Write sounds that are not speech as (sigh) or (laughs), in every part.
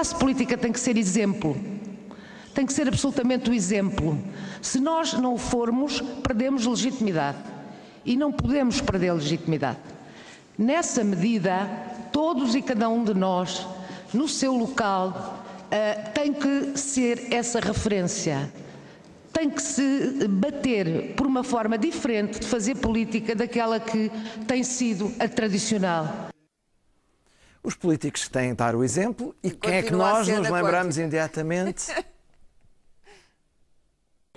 classe política tem que ser exemplo. Tem que ser absolutamente o exemplo. Se nós não o formos, perdemos legitimidade. E não podemos perder legitimidade. Nessa medida, todos e cada um de nós, no seu local, eh, tem que ser essa referência tem que se bater por uma forma diferente de fazer política daquela que tem sido a tradicional. Os políticos têm de dar o exemplo e Continua quem é que nós nos lembramos quântica. imediatamente? (laughs)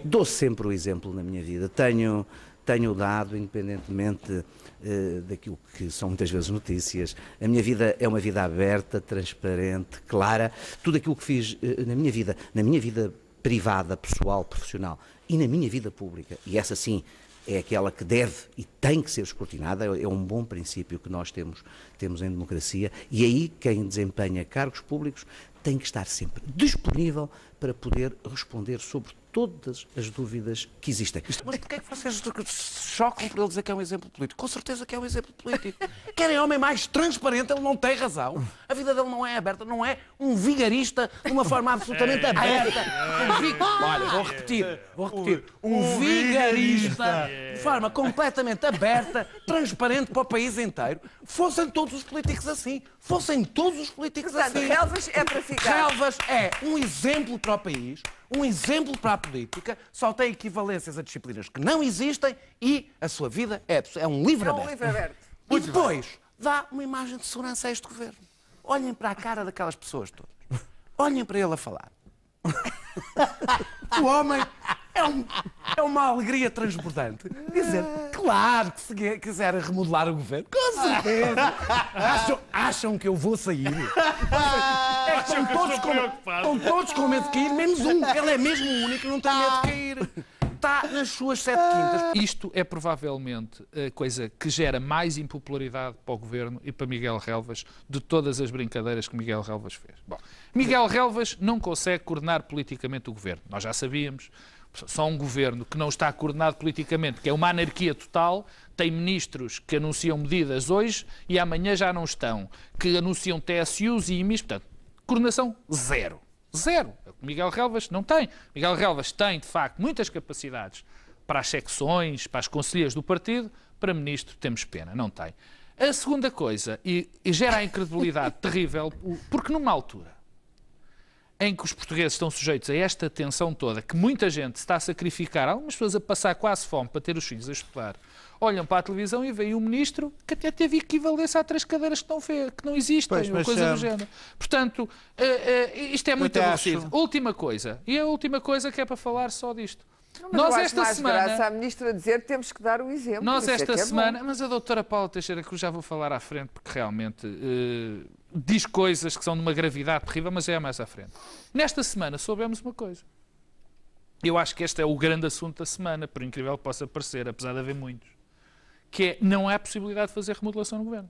Dou sempre o exemplo na minha vida. Tenho, tenho dado, independentemente eh, daquilo que são muitas vezes notícias. A minha vida é uma vida aberta, transparente, clara. Tudo aquilo que fiz eh, na minha vida, na minha vida privada, pessoal, profissional e na minha vida pública, e essa sim é aquela que deve e tem que ser escrutinada, é um bom princípio que nós temos, temos em democracia, e é aí quem desempenha cargos públicos tem que estar sempre disponível para poder responder sobre todas as dúvidas que existem. Mas porquê é que vocês chocam por ele dizer que é um exemplo político? Com certeza que é um exemplo político. (laughs) Querem homem mais transparente, ele não tem razão. A vida dele não é aberta, não é um vigarista de uma forma absolutamente (laughs) é. aberta. É. Um vi... Olha, vou repetir, vou repetir. Um vigarista forma completamente aberta, transparente para o país inteiro. Fossem todos os políticos assim. Fossem todos os políticos Portanto, assim. Relvas é para ficar. Relvas é um exemplo para o país, um exemplo para a política, só tem equivalências a disciplinas que não existem e a sua vida é, é um livro aberto. É um livro aberto. E depois dá uma imagem de segurança a este governo. Olhem para a cara daquelas pessoas todas. Olhem para ele a falar. (laughs) o homem é, um, é uma alegria transbordante dizer, claro que se quiser remodelar o governo, com certeza. Acham, acham que eu vou sair? É que estão, todos com, estão todos com medo de cair, menos um. Ele é mesmo o único que não tem medo de cair. Está nas suas sete quintas. Isto é provavelmente a coisa que gera mais impopularidade para o governo e para Miguel Relvas de todas as brincadeiras que Miguel Relvas fez. Bom, Miguel Relvas não consegue coordenar politicamente o governo. Nós já sabíamos. Só um governo que não está coordenado politicamente, que é uma anarquia total, tem ministros que anunciam medidas hoje e amanhã já não estão, que anunciam TSUs e IMIs, portanto, coordenação zero. Zero. É Miguel Relvas não tem. Miguel Relvas tem, de facto, muitas capacidades para as secções, para as conselheiras do partido, para ministro temos pena, não tem. A segunda coisa, e, e gera a incredibilidade (laughs) terrível, porque numa altura em que os portugueses estão sujeitos a esta tensão toda, que muita gente está a sacrificar, algumas pessoas a passar quase fome para ter os filhos a estudar, olham para a televisão e veem um ministro que até teve equivalência a três cadeiras que não, fez, que não existem, pois, uma coisa do eh, género. Portanto, uh, uh, isto é muito aborrecido. Última coisa, e a última coisa que é para falar só disto. nós esta semana graça a ministra dizer que temos que dar o exemplo. Nós é esta é semana, mas a doutora Paula Teixeira que eu já vou falar à frente porque realmente uh, diz coisas que são de uma gravidade terrível, mas é mais à frente. Nesta semana soubemos uma coisa. Eu acho que este é o grande assunto da semana, por incrível que possa parecer, apesar de haver muitos, que é não há possibilidade de fazer remodelação no governo.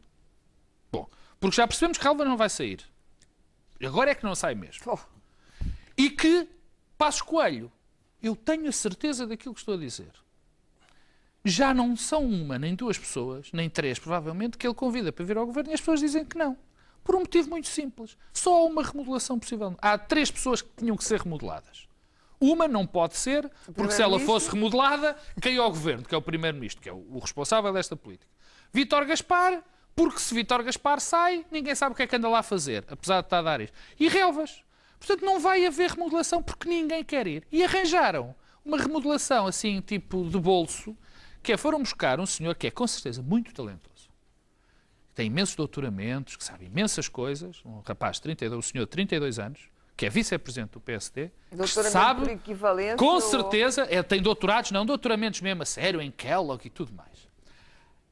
Bom, porque já percebemos que Alva não vai sair. Agora é que não sai mesmo. Oh. E que passo Coelho, eu tenho a certeza daquilo que estou a dizer. Já não são uma, nem duas pessoas, nem três, provavelmente, que ele convida para vir ao governo e as pessoas dizem que não. Por um motivo muito simples. Só há uma remodelação possível. Há três pessoas que tinham que ser remodeladas. Uma não pode ser, porque se ela fosse remodelada, caiu ao governo, que é o primeiro-ministro, que é o responsável desta política. Vítor Gaspar, porque se Vítor Gaspar sai, ninguém sabe o que é que anda lá a fazer, apesar de estar a dar isto. E Relvas. Portanto, não vai haver remodelação porque ninguém quer ir. E arranjaram uma remodelação assim, tipo de bolso, que é, foram buscar um senhor que é com certeza muito talentoso que tem imensos doutoramentos, que sabe imensas coisas, um rapaz de 32, um senhor de 32 anos, que é vice-presidente do PSD, que sabe, com certeza, é, tem doutorados, não, doutoramentos mesmo a sério, em Kellogg e tudo mais.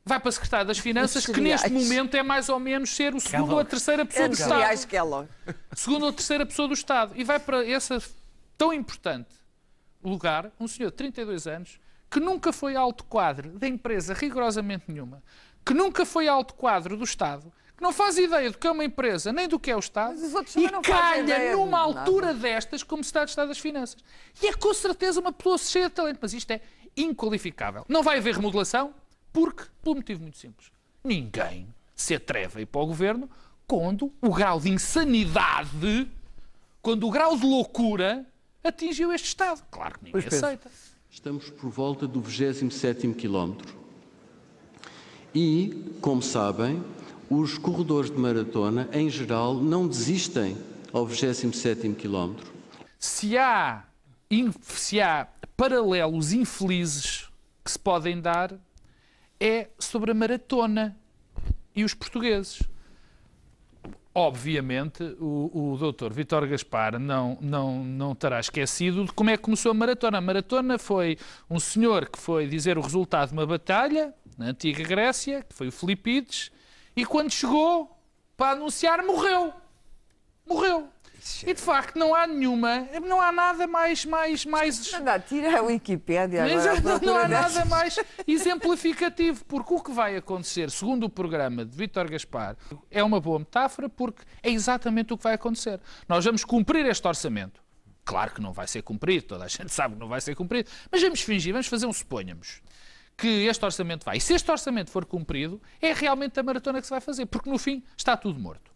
Vai para a secretária das Finanças, que neste momento é mais ou menos ser o segundo ou a terceira pessoa do Estado. Kellogg. Segundo ou a terceira pessoa do Estado. E vai para esse tão importante lugar, um senhor de 32 anos, que nunca foi alto quadro da empresa rigorosamente nenhuma, que nunca foi alto quadro do Estado, que não faz ideia do que é uma empresa nem do que é o Estado, e calha numa altura destas como Estado de Estado das Finanças. E é com certeza uma pessoa cheia de talento, mas isto é inqualificável. Não vai haver remodelação, porque, por um motivo muito simples, ninguém se atreve a ir para o governo quando o grau de insanidade, quando o grau de loucura atingiu este Estado. Claro que ninguém aceita. Estamos por volta do 27º quilómetro. E, como sabem, os corredores de maratona, em geral, não desistem ao 27º quilómetro. Se há, se há paralelos infelizes que se podem dar, é sobre a maratona e os portugueses. Obviamente, o, o doutor Vitor Gaspar não, não, não terá esquecido de como é que começou a maratona. A maratona foi um senhor que foi dizer o resultado de uma batalha, na antiga Grécia, que foi o Filipides, e quando chegou para anunciar, morreu. Morreu. E de facto não há nenhuma, não há nada mais. mais, mais... Não, tira a Wikipédia. Agora, não, não há nada mais exemplificativo, porque o que vai acontecer, segundo o programa de Vítor Gaspar, é uma boa metáfora, porque é exatamente o que vai acontecer. Nós vamos cumprir este orçamento. Claro que não vai ser cumprido, toda a gente sabe que não vai ser cumprido, mas vamos fingir, vamos fazer um suponhamos que este orçamento vai. E se este orçamento for cumprido, é realmente a maratona que se vai fazer, porque no fim está tudo morto.